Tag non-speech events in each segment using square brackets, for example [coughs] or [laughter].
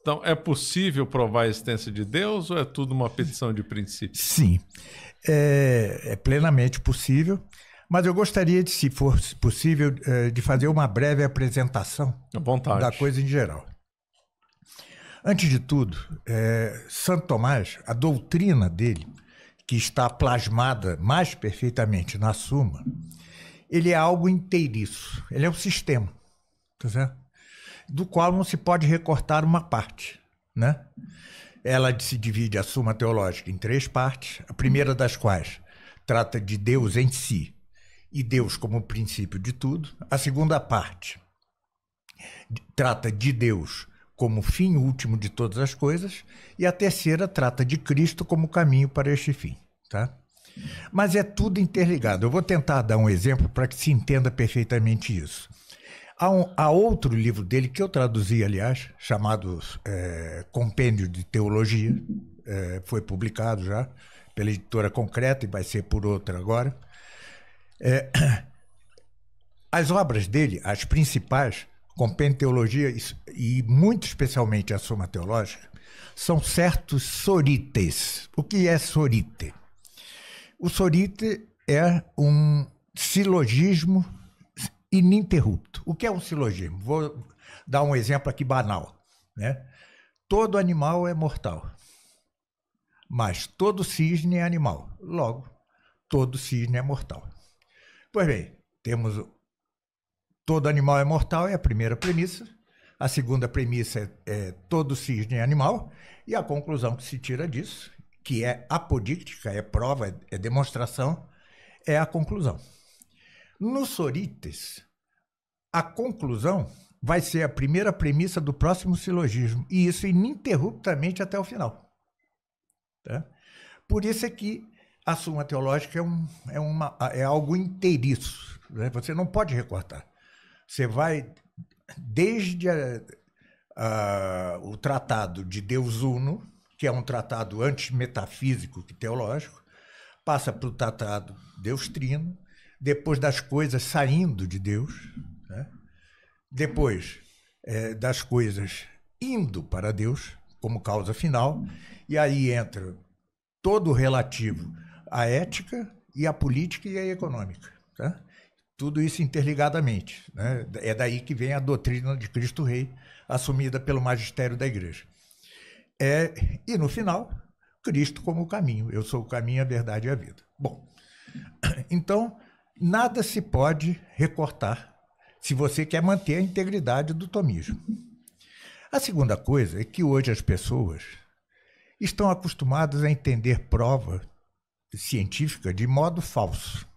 Então, é possível provar a existência de Deus ou é tudo uma petição de princípio? Sim, é, é plenamente possível, mas eu gostaria, de, se fosse possível, é, de fazer uma breve apresentação da coisa em geral. Antes de tudo, é, Santo Tomás, a doutrina dele, que está plasmada mais perfeitamente na Suma, ele é algo inteiriço, ele é um sistema, tá certo? do qual não se pode recortar uma parte. Né? Ela se divide, a Suma Teológica, em três partes, a primeira das quais trata de Deus em si e Deus como princípio de tudo. A segunda parte trata de Deus como fim último de todas as coisas, e a terceira trata de Cristo como caminho para este fim, tá? Mas é tudo interligado. Eu vou tentar dar um exemplo para que se entenda perfeitamente isso. Há, um, há outro livro dele, que eu traduzi, aliás, chamado é, Compêndio de Teologia, é, foi publicado já pela editora Concreta e vai ser por outra agora. É, [clears throat] as obras dele, as principais, Compêndio de Teologia e, muito especialmente a Soma Teológica, são certos sorites. O que é sorite? O sorite é um silogismo ininterrupto. O que é um silogismo? Vou dar um exemplo aqui banal. Né? Todo animal é mortal, mas todo cisne é animal. Logo, todo cisne é mortal. Pois bem, temos todo animal é mortal, é a primeira premissa. A segunda premissa é, é todo cisne é animal. E a conclusão que se tira disso, que é apodíctica, é prova, é demonstração, é a conclusão. No Sorites, a conclusão vai ser a primeira premissa do próximo silogismo, e isso ininterruptamente até o final. Tá? Por isso é que a Suma Teológica é, um, é, uma, é algo inteiriço. Né? Você não pode recortar. Você vai desde a, a, o tratado de Deus Uno, que é um tratado antes metafísico que teológico, passa para o tratado Deus Trino, depois das coisas saindo de Deus, né? depois é, das coisas indo para Deus como causa final, e aí entra todo o relativo à ética e à política e à econômica. Tá? Tudo isso interligadamente. Né? É daí que vem a doutrina de Cristo Rei, assumida pelo magistério da igreja. É, e no final, Cristo como o caminho. Eu sou o caminho, a verdade e a vida. Bom, [clears throat] então, Nada se pode recortar se você quer manter a integridade do tomismo. A segunda coisa é que hoje as pessoas estão acostumadas a entender prova científica de modo falso.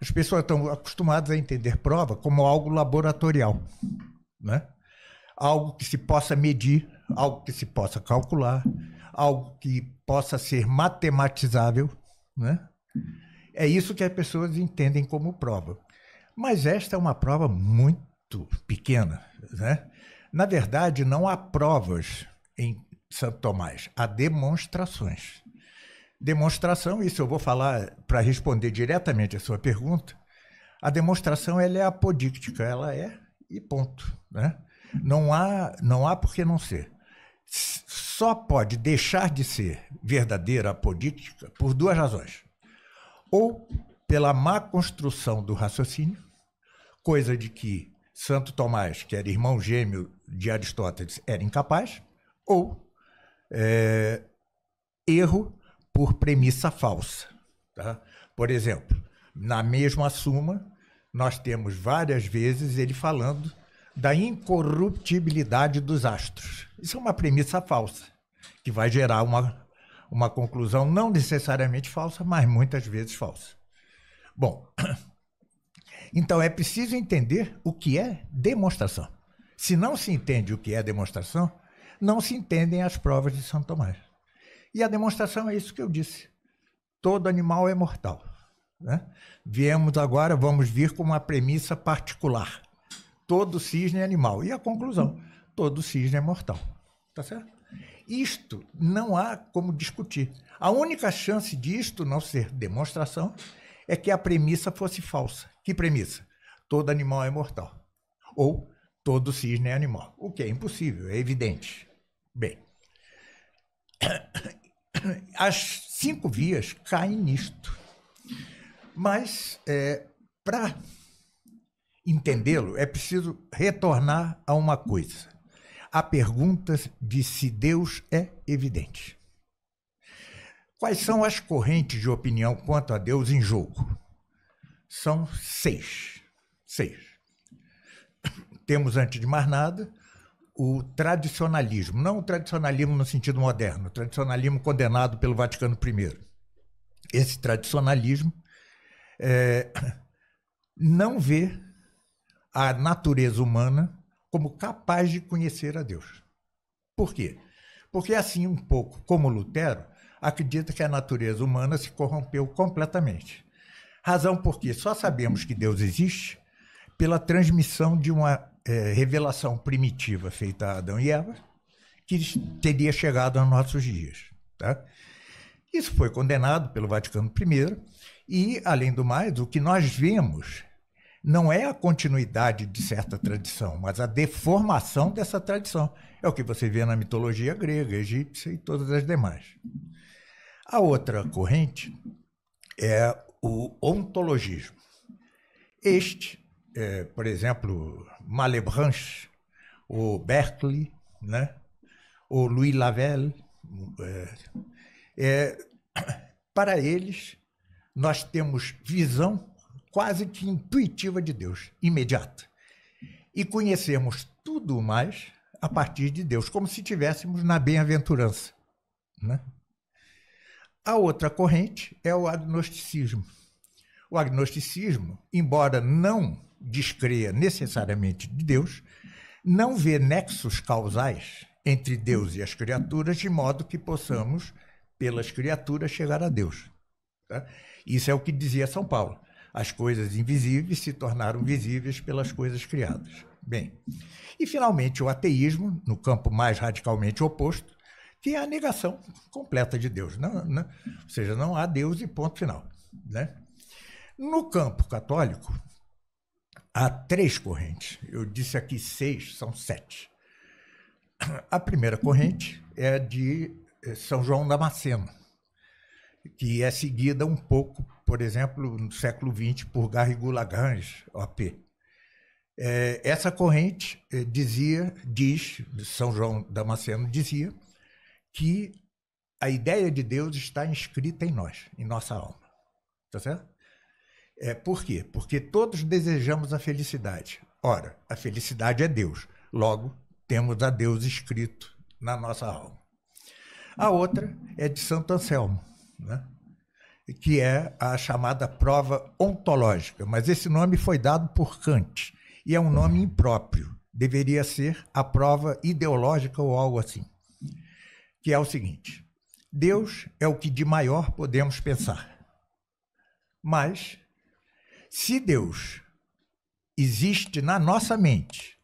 As pessoas estão acostumadas a entender prova como algo laboratorial, né? algo que se possa medir, algo que se possa calcular, algo que possa ser matematizável. Né? É isso que as pessoas entendem como prova. Mas esta é uma prova muito pequena. Né? Na verdade, não há provas em Santo Tomás, há demonstrações. Demonstração, isso eu vou falar para responder diretamente a sua pergunta. A demonstração ela é apodíctica, ela é e ponto. Né? Não, há, não há por que não ser. Só pode deixar de ser verdadeira apodíctica por duas razões ou pela má construção do raciocínio, coisa de que Santo Tomás, que era irmão gêmeo de Aristóteles, era incapaz, ou é, erro por premissa falsa. Tá? Por exemplo, na mesma Suma, nós temos várias vezes ele falando da incorruptibilidade dos astros. Isso é uma premissa falsa, que vai gerar uma uma conclusão não necessariamente falsa, mas muitas vezes falsa. Bom, [clears throat] então é preciso entender o que é demonstração. Se não se entende o que é demonstração, não se entendem as provas de São Tomás. E a demonstração é isso que eu disse. Todo animal é mortal. Né? Viemos agora, vamos vir com uma premissa particular. Todo cisne é animal. E a conclusão? Todo cisne é mortal. Tá certo? Isto não há como discutir. A única chance disto não ser demonstração é que a premissa fosse falsa. Que premissa? Todo animal é mortal. Ou todo cisne é animal. O que é impossível, é evidente. Bem, [coughs] as cinco vias caem nisto. Mas, é, para entendê-lo, é preciso retornar a uma coisa a pergunta de se Deus é evidente. Quais são as correntes de opinião quanto a Deus em jogo? São seis. Seis. [coughs] Temos, antes de mais nada, o tradicionalismo, não o tradicionalismo no sentido moderno, o tradicionalismo condenado pelo Vaticano I. Esse tradicionalismo é, [coughs] não vê a natureza humana como capaz de conhecer a Deus. Por quê? Porque assim um pouco como Lutero acredita que a natureza humana se corrompeu completamente. Razão porque só sabemos que Deus existe pela transmissão de uma é, revelação primitiva feita a Adão e Eva, que teria chegado aos nossos dias. Tá? Isso foi condenado pelo Vaticano I, e, além do mais, o que nós vemos não é a continuidade de certa tradição, mas a deformação dessa tradição. É o que você vê na mitologia grega, egípcia e todas as demais. A outra corrente é o ontologismo. Este, é, por exemplo, Malebranche, o Berkeley, né? o Louis Lavelle, é, é, [coughs] para eles, nós temos visão quase que intuitiva de Deus, imediata. E conhecermos tudo mais a partir de Deus, como se tivéssemos na bem-aventurança. Né? A outra corrente é o agnosticismo. O agnosticismo, embora não descreia necessariamente de Deus, não vê nexos causais entre Deus e as criaturas, de modo que possamos, pelas criaturas, chegar a Deus. Tá? Isso é o que dizia São Paulo. As coisas invisíveis se tornaram visíveis pelas coisas criadas. Bem, e finalmente o ateísmo, no campo mais radicalmente oposto, que é a negação completa de Deus. Não, não, ou seja, não há Deus e ponto final. Né? No campo católico, há três correntes. Eu disse aqui seis, são sete. A primeira corrente é de eh, São João Damasceno, que é seguida um pouco, por exemplo, no século XX, por Garrigou Lagrange, OP. É, essa corrente é, dizia, diz, São João Damasceno dizia, que a ideia de Deus está inscrita em nós, em nossa alma. Tá certo? É, por quê? Porque todos desejamos a felicidade. Ora, a felicidade é Deus. Logo, temos a Deus escrito na nossa alma. A outra é de Santo Anselmo né? que é a chamada prova ontológica, mas esse nome foi dado por Kant e é um nome impróprio. Deveria ser a prova ideológica ou algo assim. Que é o seguinte: Deus é o que de maior podemos pensar. Mas se Deus existe na nossa mente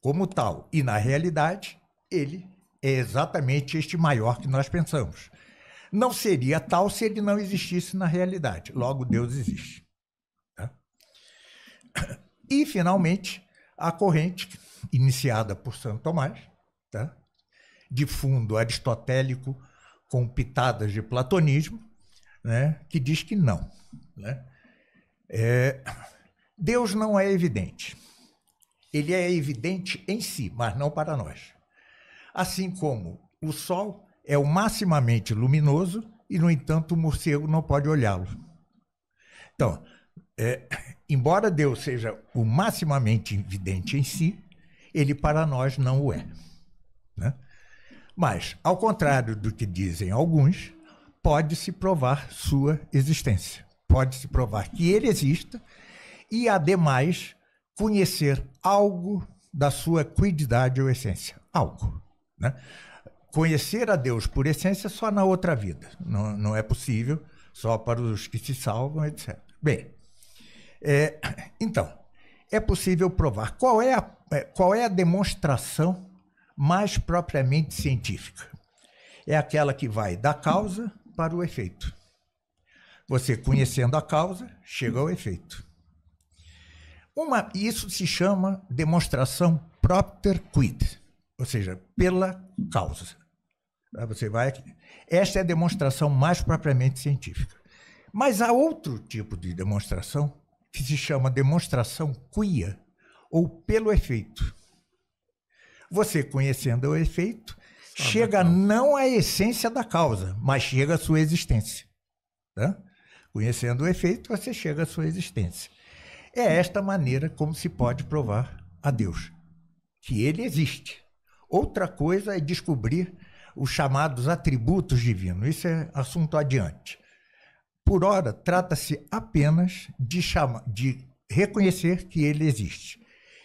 como tal e na realidade, ele é exatamente este maior que nós pensamos. Não seria tal se ele não existisse na realidade. Logo, Deus existe. Tá? E, finalmente, a corrente iniciada por Santo Tomás, tá de fundo aristotélico, com pitadas de platonismo, né? que diz que não. Né? É... Deus não é evidente. Ele é evidente em si, mas não para nós. Assim como o Sol é o maximamente luminoso e, no entanto, o morcego não pode olhá-lo. Então, é, embora Deus seja o maximamente evidente em si, ele para nós não o é. Né? Mas, ao contrário do que dizem alguns, pode-se provar sua existência. Pode-se provar que ele exista e, ademais, conhecer algo da sua quididade ou essência. Algo. Né? conhecer a Deus por essência só na outra vida. Não, não é possível, só para os que se salvam, etc. Bem, é, [clears throat] então, é possível provar. Qual é, a, é, qual é a demonstração mais propriamente científica? É aquela que vai da causa para o efeito. Você conhecendo a causa, chega ao efeito. Uma, isso se chama demonstração propter quid, ou seja, pela causa. Ah, você vai. Esta é a demonstração mais propriamente científica. Mas há outro tipo de demonstração que se chama demonstração cuia ou pelo efeito. Você conhecendo o efeito, Sabe chega não à essência da causa, mas chega à sua existência. Tá? Conhecendo o efeito, você chega à sua existência. É esta maneira como se pode provar a Deus que ele existe. Outra coisa é descobrir os chamados atributos divinos. Isso é assunto adiante. Por ora, trata-se apenas de, chama, de reconhecer que ele existe.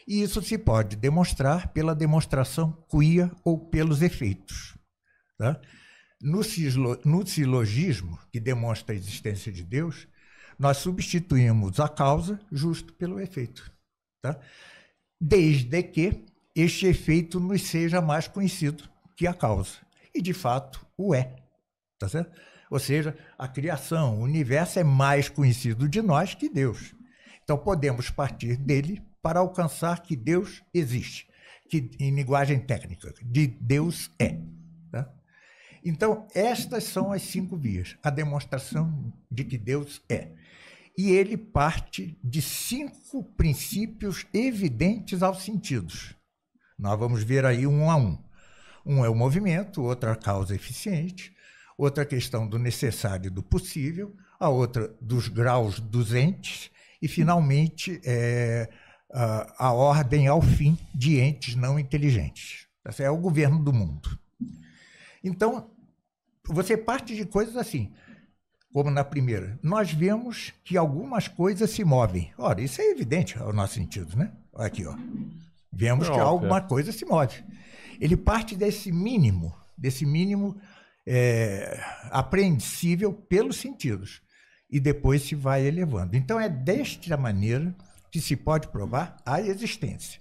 E isso se pode demonstrar pela demonstração cuia ou pelos efeitos. Tá? No, silo, no silogismo, que demonstra a existência de Deus, nós substituímos a causa justo pelo efeito. Tá? Desde que este efeito nos seja mais conhecido que a causa. E de fato o é. Tá certo? Ou seja, a criação, o universo é mais conhecido de nós que Deus. Então podemos partir dele para alcançar que Deus existe, que em linguagem técnica, de Deus é. Tá? Então, estas são as cinco vias, a demonstração de que Deus é. E ele parte de cinco princípios evidentes aos sentidos. Nós vamos ver aí um a um. Um é o movimento, outra a causa eficiente, outra a questão do necessário e do possível, a outra dos graus dos entes, e, finalmente, é, a, a, ordem ao fim de entes não inteligentes. É o governo do mundo. Então, você parte de coisas assim, como na primeira. Nós vemos que algumas coisas se movem. Ora, isso é evidente ao é nosso sentido, né? Aqui, ó. Vemos Não, é que alguma é. coisa se move ele parte desse mínimo, desse mínimo é, apreensível pelos sentidos, e depois se vai elevando. Então, é desta maneira que se pode provar a existência.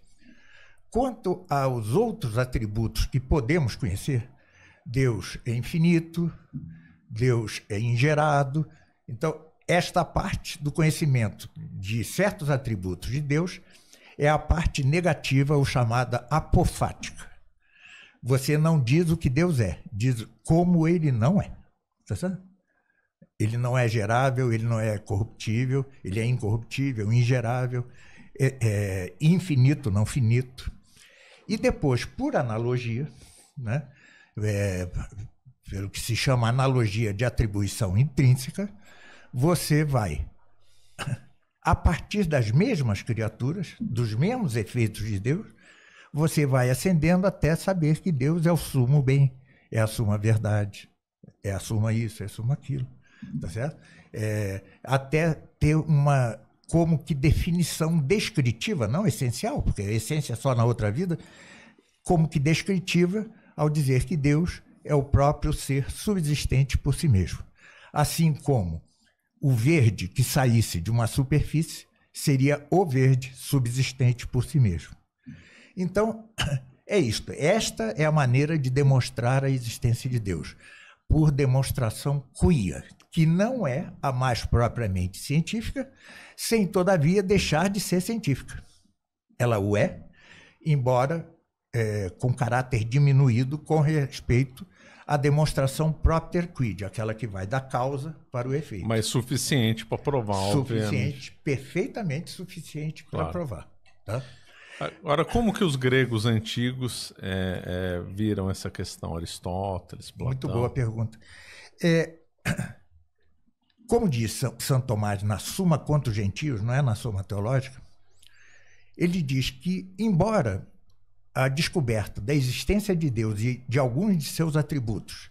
Quanto aos outros atributos que podemos conhecer, Deus é infinito, Deus é ingerado. Então, esta parte do conhecimento de certos atributos de Deus é a parte negativa, ou chamada apofática. Você não diz o que Deus é, diz como ele não é. Tá certo? Ele não é gerável, ele não é corruptível, ele é incorruptível, ingerável, é, é infinito, não finito. E depois, por analogia, né, é, pelo que se chama analogia de atribuição intrínseca, você vai, a partir das mesmas criaturas, dos mesmos efeitos de Deus, você vai ascendendo até saber que Deus é o sumo bem, é a suma verdade, é a suma isso, é a suma aquilo, tá certo? É, até ter uma como que definição descritiva, não essencial, porque a essência é só na outra vida, como que descritiva ao dizer que Deus é o próprio ser subsistente por si mesmo. Assim como o verde que saísse de uma superfície seria o verde subsistente por si mesmo. Então, é isto. Esta é a maneira de demonstrar a existência de Deus, por demonstração cuia, que não é a mais propriamente científica, sem todavia deixar de ser científica. Ela o é, embora é, com caráter diminuído com respeito à demonstração propter quid, aquela que vai da causa para o efeito. Mas suficiente para provar, Suficiente, obviamente. perfeitamente suficiente para claro. provar. Tá? Agora, como que os gregos antigos é, é, viram essa questão? Aristóteles, Platão? Muito boa pergunta. É, [clears throat] como diz São, Tomás na Suma contra os Gentios, não é na Suma Teológica, ele diz que, embora a descoberta da existência de Deus e de alguns de seus atributos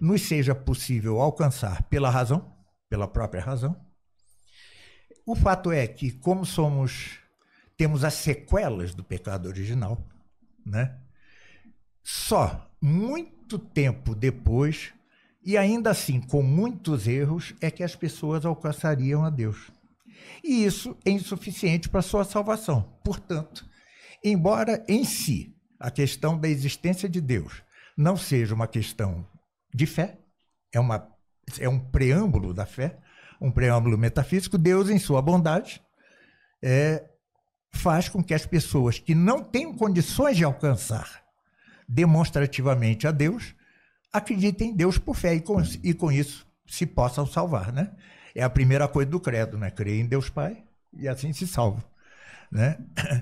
nos seja possível alcançar pela razão, pela própria razão, o fato é que, como somos temos as sequelas do pecado original, né? Só muito tempo depois, e ainda assim com muitos erros, é que as pessoas alcançariam a Deus. E isso é insuficiente para sua salvação. Portanto, embora em si a questão da existência de Deus não seja uma questão de fé, é, uma, é um preâmbulo da fé, um preâmbulo metafísico, Deus, em sua bondade, é, faz com que as pessoas que não têm condições de alcançar demonstrativamente a Deus acreditem em Deus por fé e com, e com isso se possam salvar, né? É a primeira coisa do credo, né? Crer em Deus Pai e assim se salva, né?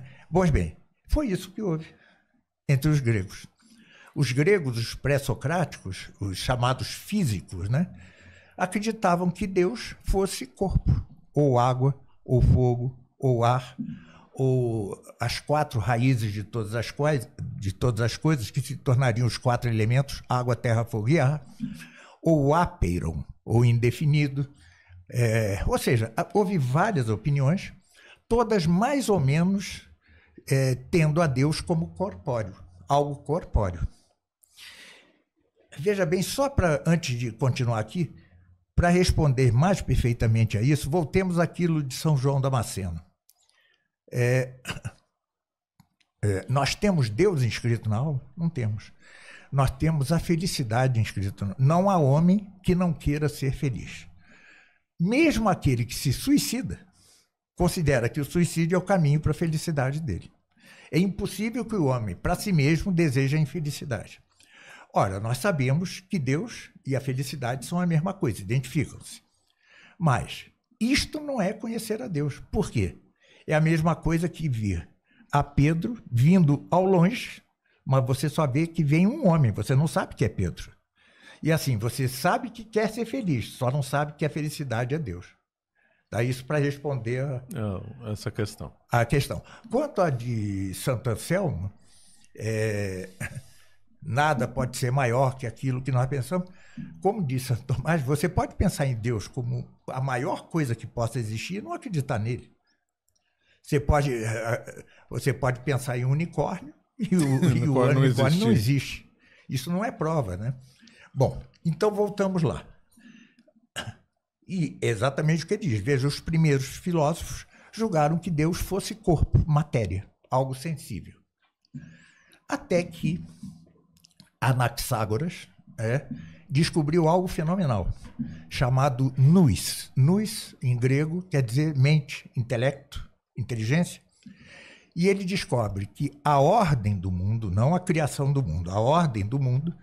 [coughs] Pois bem, foi isso que houve entre os gregos. Os gregos, os pré-socráticos, os chamados físicos, né? Acreditavam que Deus fosse corpo, ou água, ou fogo, ou ar, ou as quatro raízes de todas as, quais, de todas as coisas que se tornariam os quatro elementos, água, terra, fogo e ar, ou apeiron, ou indefinido. É, ou seja, houve várias opiniões, todas mais ou menos é, tendo a Deus como corpóreo, algo corpóreo. Veja bem, só para antes de continuar aqui, para responder mais perfeitamente a isso, voltemos àquilo de São João Damasceno. É, é, nós temos Deus inscrito na alma? Não temos. Nós temos a felicidade inscrita. Não há homem que não queira ser feliz. Mesmo aquele que se suicida, considera que o suicídio é o caminho para a felicidade dele. É impossível que o homem, para si mesmo, deseje a infelicidade. Ora, nós sabemos que Deus e a felicidade são a mesma coisa, identificam-se. Mas isto não é conhecer a Deus. Por quê? É a mesma coisa que vir a Pedro vindo ao longe, mas você só vê que vem um homem, você não sabe que é Pedro. E assim, você sabe que quer ser feliz, só não sabe que a felicidade é Deus. Tá isso para responder a, não, essa questão. A questão. Quanto à de Santo Anselmo, é, nada pode ser maior que aquilo que nós pensamos. Como disse Santo Tomás, você pode pensar em Deus como a maior coisa que possa existir e não acreditar nele. Você pode, eh, eh, você pode pensar em unicórnio e o, unicórnio, [laughs] e o unicórnio não, existe. não existe. Isso não é prova, né? Bom, então voltamos lá. E é exatamente o que ele diz. Veja, os primeiros filósofos julgaram que Deus fosse corpo, matéria, algo sensível. Até que Anaxágoras é, descobriu algo fenomenal, chamado nous. Nous, em grego, quer dizer mente, intelecto, inteligência, e ele descobre que a ordem do mundo, não a criação do mundo, a ordem do mundo,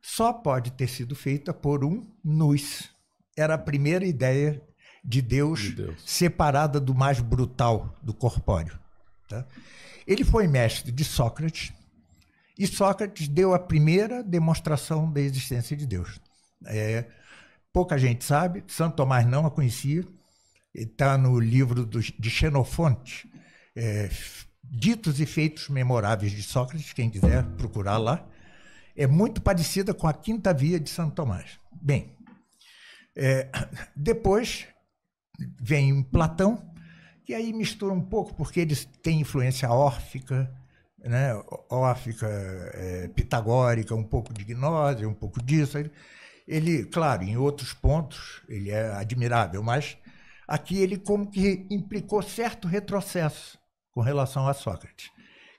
só pode ter sido feita por um nus. Era a primeira ideia de Deus, de Deus. separada do mais brutal, do corpóreo. Tá? Ele foi mestre de Sócrates, e Sócrates deu a primeira demonstração da existência de Deus. É, pouca gente sabe, Santo Tomás não a conhecia, está no livro do, de Xenofonte, é, Ditos e Feitos Memoráveis de Sócrates, quem quiser procurar lá. É muito parecida com a Quinta Via de Santo Tomás. Bem, é, [coughs] depois vem Platão, que aí mistura um pouco, porque ele tem influência órfica, né? órfica, é, pitagórica, um pouco de gnose, um pouco disso. Ele, claro, em outros pontos, ele é admirável, mas Aqui ele como que implicou certo retrocesso com relação a Sócrates.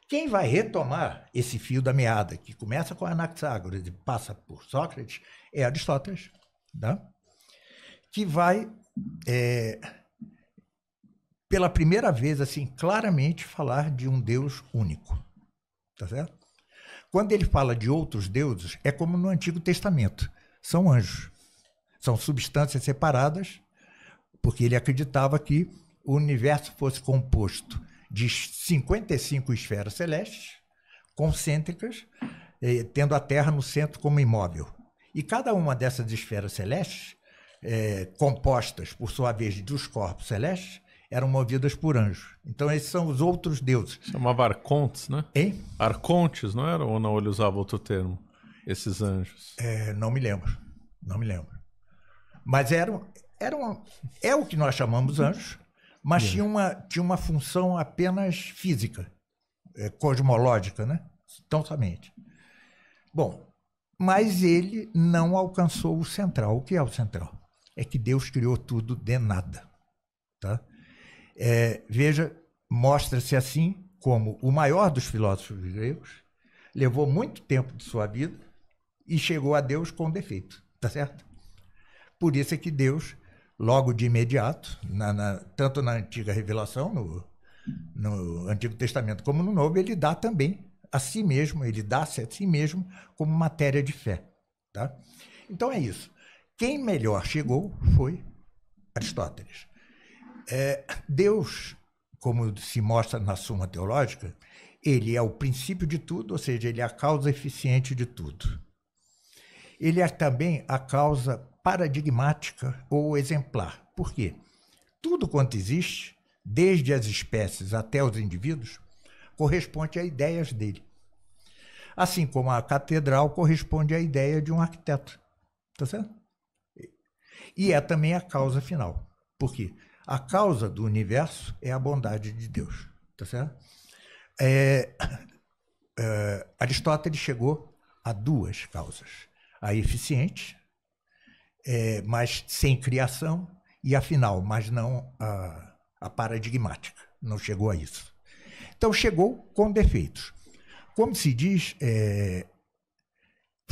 Quem vai retomar esse fio da meada, que começa com Anaxágoras e passa por Sócrates, é Aristóteles, tá? que vai, é, pela primeira vez, assim, claramente falar de um Deus único. Tá certo? Quando ele fala de outros deuses, é como no Antigo Testamento: são anjos, são substâncias separadas porque ele acreditava que o universo fosse composto de 55 esferas celestes concêntricas, eh, tendo a Terra no centro como imóvel. E cada uma dessas esferas celestes, eh, compostas por sua vez dos corpos celestes, eram movidas por anjos. Então esses são os outros deuses. Chamava arcontes, né? Hein? Arcontes, não era? Ou não ele usava outro termo? Esses anjos? É, não me lembro. Não me lembro. Mas eram, era uma, é o que nós chamamos anjos, mas tinha uma, tinha uma função apenas física, é, cosmológica, né? Tão somente. Bom, mas ele não alcançou o central. O que é o central? É que Deus criou tudo de nada. Tá? É, veja, mostra-se assim como o maior dos filósofos gregos levou muito tempo de sua vida e chegou a Deus com defeito, tá certo? Por isso é que Deus logo de imediato, na, na, tanto na antiga revelação, no, no Antigo Testamento, como no Novo, ele dá também a si mesmo, ele dá-se a si mesmo como matéria de fé. Tá? Então é isso. Quem melhor chegou foi Aristóteles. É, Deus, como se mostra na Suma Teológica, ele é o princípio de tudo, ou seja, ele é a causa eficiente de tudo. Ele é também a causa paradigmática ou exemplar. Por quê? Tudo quanto existe, desde as espécies até os indivíduos, corresponde a ideias dele. Assim como a catedral corresponde à ideia de um arquiteto. está certo? E é também a causa final. Por quê? A causa do universo é a bondade de Deus. está certo? É, é, Aristóteles chegou a duas causas: a eficiente é, mas sem criação, e afinal, mas não a, a paradigmática. Não chegou a isso. Então chegou com defeitos. Como se diz, é,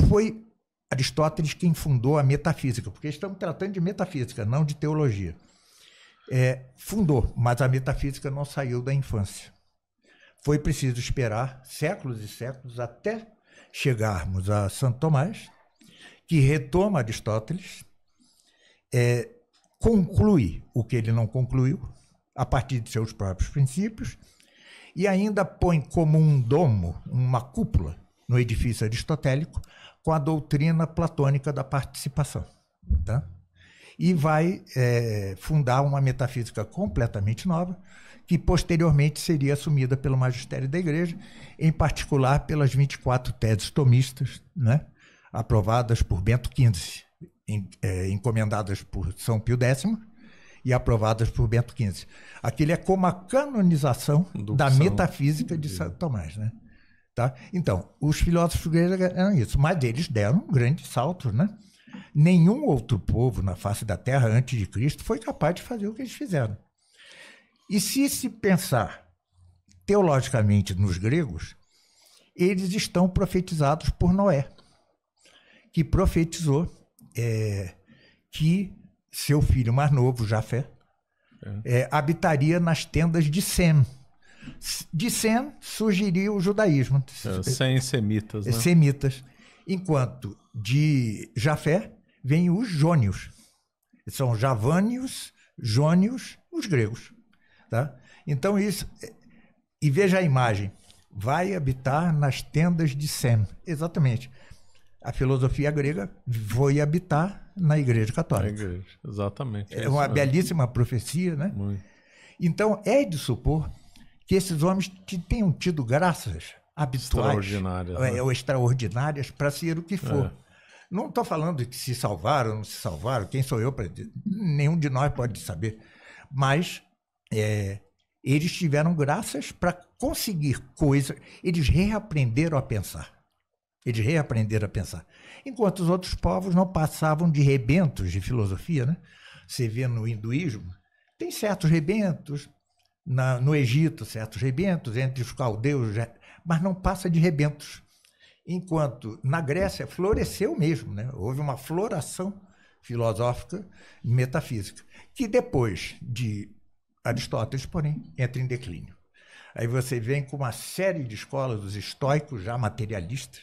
foi Aristóteles quem fundou a metafísica, porque estamos tratando de metafísica, não de teologia. É, fundou, mas a metafísica não saiu da infância. Foi preciso esperar séculos e séculos até chegarmos a Santo Tomás, que retoma Aristóteles, é, conclui o que ele não concluiu, a partir de seus próprios princípios, e ainda põe como um domo, uma cúpula, no edifício aristotélico, com a doutrina platônica da participação. Tá? E vai é, fundar uma metafísica completamente nova, que posteriormente seria assumida pelo magistério da igreja, em particular pelas 24 teses tomistas, né? aprovadas por Bento XV, em, é, encomendadas por São Pio X e aprovadas por Bento XV. Aquilo é como a canonização Indução. da metafísica de Santo Tomás, né? Tá? Então, os filósofos gregos eram isso, mas eles deram um grande salto, né? Nenhum outro povo na face da terra antes de Cristo foi capaz de fazer o que eles fizeram. E se se pensar teologicamente nos gregos, eles estão profetizados por Noé que profetizou é, que seu filho mais novo, Jafé, é. é. habitaria nas tendas de Sem. De Sem surgiria o judaísmo. É, sem semitas. Né? Semitas. Enquanto de Jafé vêm os jônios. São javânios, jônios, os gregos. Tá? Então, isso. É, e veja a imagem. Vai habitar nas tendas de Sem. Exatamente a filosofia grega foi habitar na Igreja Católica. Na igreja, exatamente. É, é uma mesmo. belíssima profecia, né? Muito. Então, é de supor que esses homens que tenham tido graças habituais extraordinárias, é, né? ou extraordinárias para ser o que é. for. É. Não estou falando que se salvaram ou não se salvaram, quem sou eu para dizer? Nenhum de nós pode saber. Mas é, eles tiveram graças para conseguir coisas, eles reaprenderam a pensar e de reaprender a pensar. Enquanto os outros povos não passavam de rebentos de filosofia, né? Você vê no hinduísmo, tem certos rebentos, na, no Egito, certos rebentos, entre os caldeus, mas não passa de rebentos. Enquanto na Grécia floresceu mesmo, né? houve uma floração filosófica e metafísica, que depois de Aristóteles, porém, entra em declínio. Aí você vem com uma série de escolas dos estoicos já materialistas,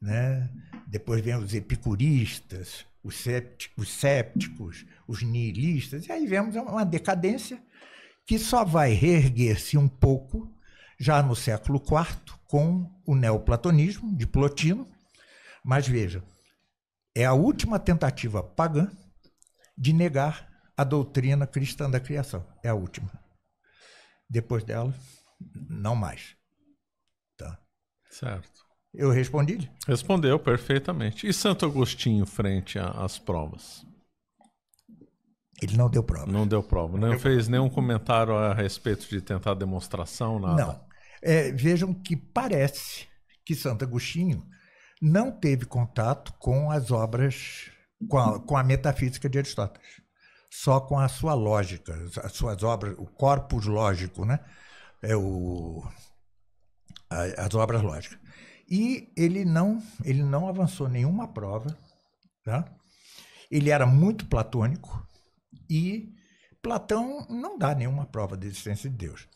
né? Depois vem os epicuristas, os sépticos, os, sépticos, os nihilistas, e aí vemos uma decadência que só vai reerguer-se um pouco já no século IV com o neoplatonismo de Plotino. Mas veja, é a última tentativa pagã de negar a doutrina cristã da criação. É a última. Depois dela, não mais. Tá? Certo. Eu respondi? Respondeu perfeitamente. E Santo Agostinho frente às provas? Ele não deu prova. Não deu prova. Né? Não, fez nenhum comentário a respeito de tentar demonstração, nada. Não. É, vejam que parece que Santo Agostinho não teve contato com as obras, com a, com a metafísica de Aristóteles. Só com a sua lógica, as suas obras, o corpus lógico, né? É o, a, as obras lógicas. E ele não, ele não avançou nenhuma prova. Tá? Ele era muito platônico e Platão não dá nenhuma prova da existência de Deus.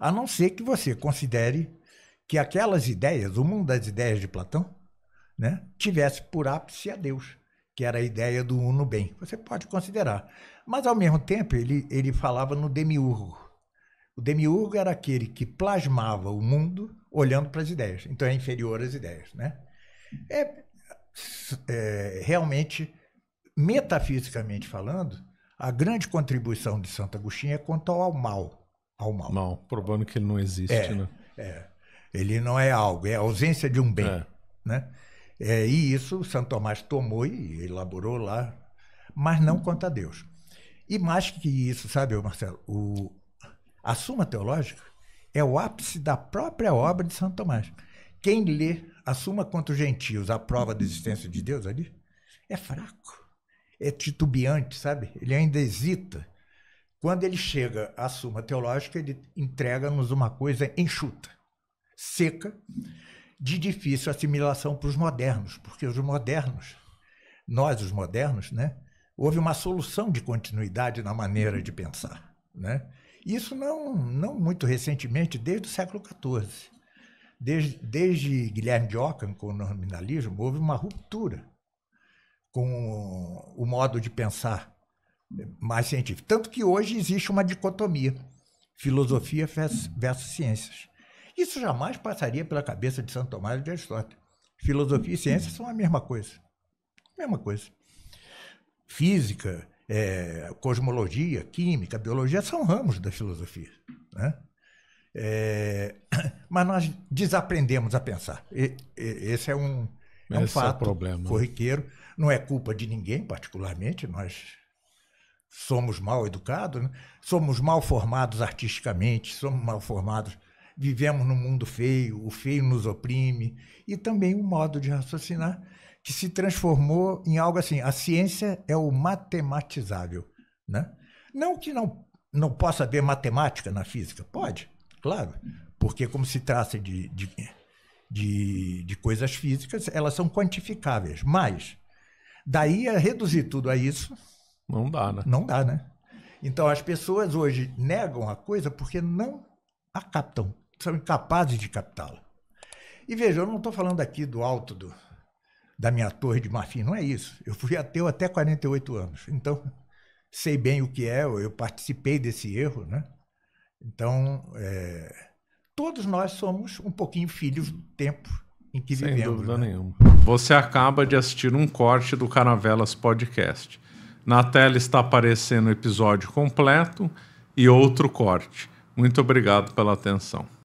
A não ser que você considere que aquelas ideias, o mundo das ideias de Platão, né, tivesse por ápice a Deus, que era a ideia do uno bem. Você pode considerar. Mas, ao mesmo tempo, ele, ele falava no demiurgo, o demiurgo era aquele que plasmava o mundo olhando para as ideias. Então é inferior às ideias, né? É, é, realmente, metafisicamente falando, a grande contribuição de Santo Agostinho é quanto ao mal. Ao mal. Mal, provando que ele não existe, é, né? É. Ele não é algo, é a ausência de um bem, é. né? É, e isso Santo Tomás tomou e elaborou lá, mas não a Deus. E mais que isso, sabe, Marcelo, o, a Suma Teológica é o ápice da própria obra de Santo Tomás. Quem lê a Suma contra os Gentios, a prova da existência de Deus ali, é fraco, é titubeante, sabe? Ele ainda hesita. Quando ele chega à Suma Teológica, ele entrega-nos uma coisa enxuta, seca, de difícil assimilação para os modernos, porque os modernos, nós os modernos, né? Houve uma solução de continuidade na maneira de pensar, né? Isso não, não muito recentemente, desde o século XIV. Desde, desde Guilherme de Ockham com o nominalismo, houve uma ruptura com o modo de pensar mais científico. Tanto que hoje existe uma dicotomia, filosofia versus ciências. Isso jamais passaria pela cabeça de Santo Tomás de Aristóteles. Filosofia e ciências são a mesma coisa. Mesma coisa. Física, é, cosmologia, química, biologia, são ramos da filosofia. Né? É, [coughs] mas nós desaprendemos a pensar. E, e, esse é um, é um esse é fato né? corriqueiro. Não é culpa de ninguém, particularmente, nós somos mal educados, né? somos mal formados artisticamente, somos mal formados vivemos num mundo feio, o feio nos oprime, e também o modo de raciocinar que se transformou em algo assim: a ciência é o matematizável. Né? Não que não, não possa haver matemática na física, pode, claro, porque, como se trata de, de, de, de coisas físicas, elas são quantificáveis, mas daí a reduzir tudo a isso. Não dá, né? Não dá, né? Então as pessoas hoje negam a coisa porque não a captam, são incapazes de captá-la. E veja, eu não estou falando aqui do alto do, da minha torre de marfim. Não é isso. Eu fui ateu até 48 anos. Então, sei bem o que é, eu participei desse erro, né? Então, é, todos nós somos um pouquinho filhos do tempo em que Sem vivemos. Sem dúvida né? nenhuma. Você acaba de assistir um corte do Caravelas Podcast. Na tela está aparecendo o episódio completo e outro corte. Muito obrigado pela atenção.